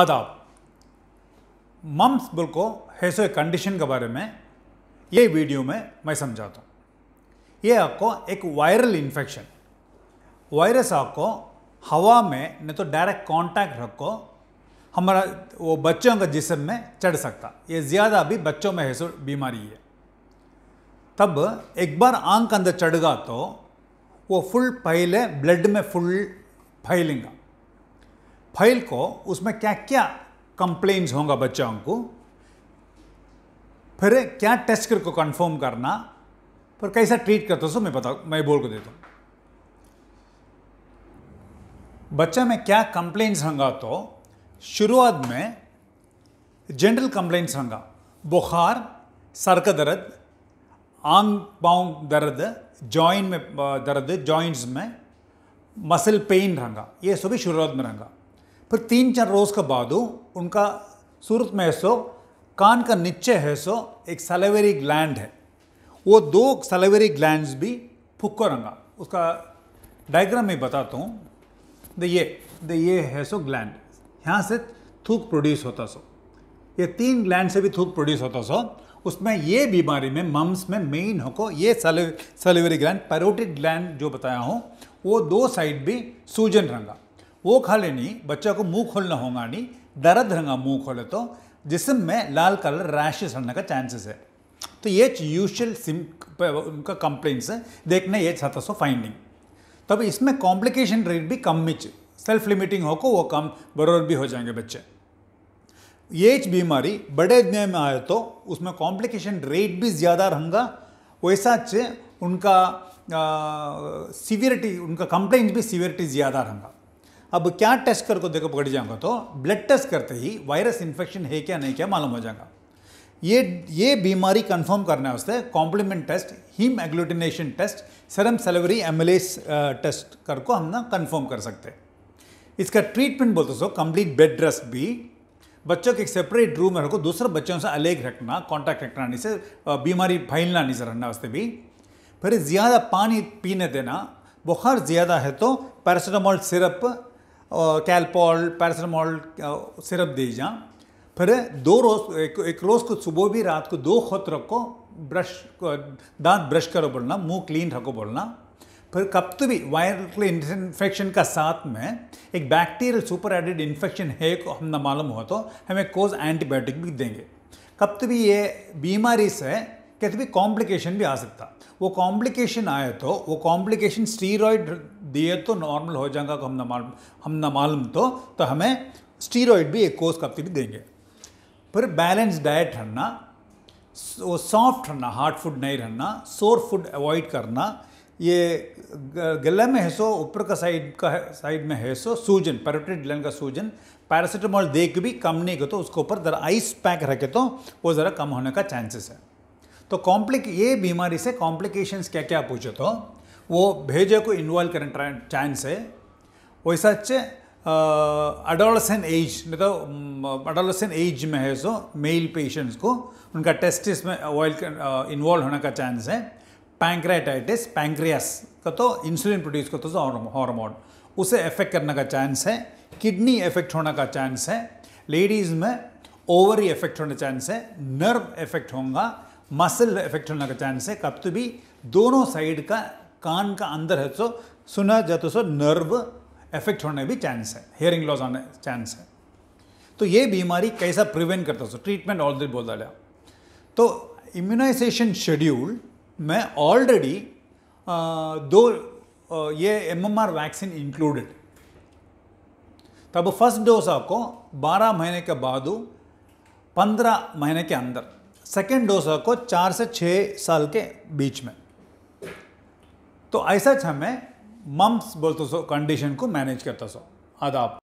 आदाब mums bull को हेसो condition के बारे में ये वीडियो में मैं समझाता हूँ ये आपको एक वायरल इन्फेक्शन वायरस आपको हवा में न तो डायरेक्ट कांटेक्ट रखो हमारा वो बच्चों का जिसम में चढ़ सकता ये ज़्यादा अभी बच्चों में हेसो बीमारी है तब एक बार आंख अंदर चढ़गा तो वो फुल पहले ब्लड में फुल फैलेंगा फाइल को उसमें क्या क्या कंप्लेन्स होगा बच्चों को फिर क्या टेस्ट करके कंफर्म करना फिर कैसा ट्रीट करते सो मैं बता मैं बोल को देता हूँ बच्चा में क्या कंप्लेन्स होंगे तो शुरुआत में जनरल कंप्लेन्स होंगे बुखार सर का दर्द आंग पाँव दर्द जॉइंट में दर्द जॉइंट्स में मसल पेन रहेगा ये सभी शुरुआत में रहेगा फिर तीन चार रोज़ के बाद उनका सूरत में सो कान का नीचे है सो एक सलेवेरी ग्लैंड है वो दो सलेवेरी ग्लैंड भी फुक्को रंगा उसका डायग्राम में बताता हूँ द ये द ये है सो ग्लैंड यहाँ से थूक प्रोड्यूस होता सो ये तीन ग्लैंड से भी थूक प्रोड्यूस होता सो उसमें ये बीमारी में मम्स में मेन होको ये सलेवरी ग्लैंड पैरोटिड ग्लैंड जो बताया हूँ वो दो साइड भी सूजन रंगा वो खा नहीं बच्चा को मुंह खोलना होगा नहीं दर्द रंगा मुंह खोले तो जिसम में लाल कलर रैशेस होने का चांसेस है तो ये यूशल सिम उनका कंप्लेंट्स है देखना ये चाहता सो फाइंडिंग तब इसमें कॉम्प्लिकेशन रेट भी कम मिच सेल्फ लिमिटिंग हो को वो कम बरबर भी हो जाएंगे बच्चे ये बीमारी बड़े में आए तो उसमें कॉम्प्लिकेशन रेट भी ज़्यादा रहेगा वैसा उनका सीवियरिटी उनका कंप्लेंट भी सीवियरिटी ज़्यादा रहेगा अब क्या टेस्ट करके देखो पकड़ जाऊंगा तो ब्लड टेस्ट करते ही वायरस इन्फेक्शन है क्या नहीं क्या मालूम हो जाएगा ये ये बीमारी कंफर्म करने वास्ते complement test haemagglutination test serum salivary aimless test करके हम ना कन्फर्म कर सकते हैं इसका ट्रीटमेंट बोलते सो कंप्लीट बेड रेस्ट भी बच्चों के एक सेपरेट रूम में रखो दूसरे बच्चों से अलग रखना कॉन्टैक्ट रखना नहीं से uh, बीमारी फैलना नहीं से रहना वास्ते भी फिर ज़्यादा पानी पीने देना बुखार ज़्यादा है तो paracetamol syrup Calpol paracetamol syrup दीजा फिर दो रोज एक, एक रोज़ को सुबह भी रात को दो खुत रखो ब्रश दांत ब्रश करो बोलना मुंह क्लीन रखो बोलना फिर कब तो भी वायरल इन्फेक्शन का साथ में एक बैक्टीरियल सुपर एडेड इन्फेक्शन है को हम ना मालूम हो तो हमें कोज एंटीबायोटिक भी देंगे कब तो भी ये बीमारी से कहते भी कॉम्प्लिकेशन भी आ सकता वो कॉम्प्लिकेशन आए तो वो कॉम्प्लिकेशन स्टीरॉयड दिए तो नॉर्मल हो जाएगा तो हम ना हम ना मालूम तो तो हमें स्टीरॉयड भी एक कोर्स करके भी देंगे फिर बैलेंस डाइट रहना वो सॉफ्ट रहना हार्ड फूड नहीं रहना सोर फूड अवॉइड करना ये गले में है सो ऊपर का साइड का साइड में है सो सूजन पैरोटिड ग्लैंड का सूजन पैरासीटामोल दे के भी कम नहीं कर तो उसके ऊपर ज़रा आइस पैक रखे तो वो ज़रा कम होने का चांसेस है तो कॉम्प्लिक ये बीमारी से कॉम्प्लिकेशंस क्या क्या पूछे तो वो भेजे को इन्वॉल्व करने चांस है वैसा अच्छे अडोलसन एज मतलब अडोलसन एज में है सो मेल पेशेंट्स को उनका टेस्टिस में ऑयल इन्वॉल्व होने का चांस है पैंक्रेटाइटिस पैंक्रियास का तो इंसुलिन प्रोड्यूस करते तो हार्मोन उसे इफेक्ट करने का चांस है किडनी इफेक्ट होने का चांस है लेडीज़ में ओवरी इफेक्ट होने का चांस है नर्व इफेक्ट होगा मसल इफेक्ट होने का चांस है कब तो भी दोनों साइड का कान का अंदर है सो तो सुना तो सो नर्व इफेक्ट होने भी चांस है हेयरिंग लॉस आने चांस है तो ये बीमारी कैसा प्रिवेंट करता सो ट्रीटमेंट ऑलरेडी बोल डाले तो इम्यूनाइजेशन शेड्यूल में ऑलरेडी दो ये M M R vaccine included तब फर्स्ट डोज आपको 12 महीने के बाद 15 महीने के अंदर सेकेंड डोज को चार से छः साल के बीच में तो ऐसा हमें मम्स बोलते सो कंडीशन को मैनेज करता सो आदाब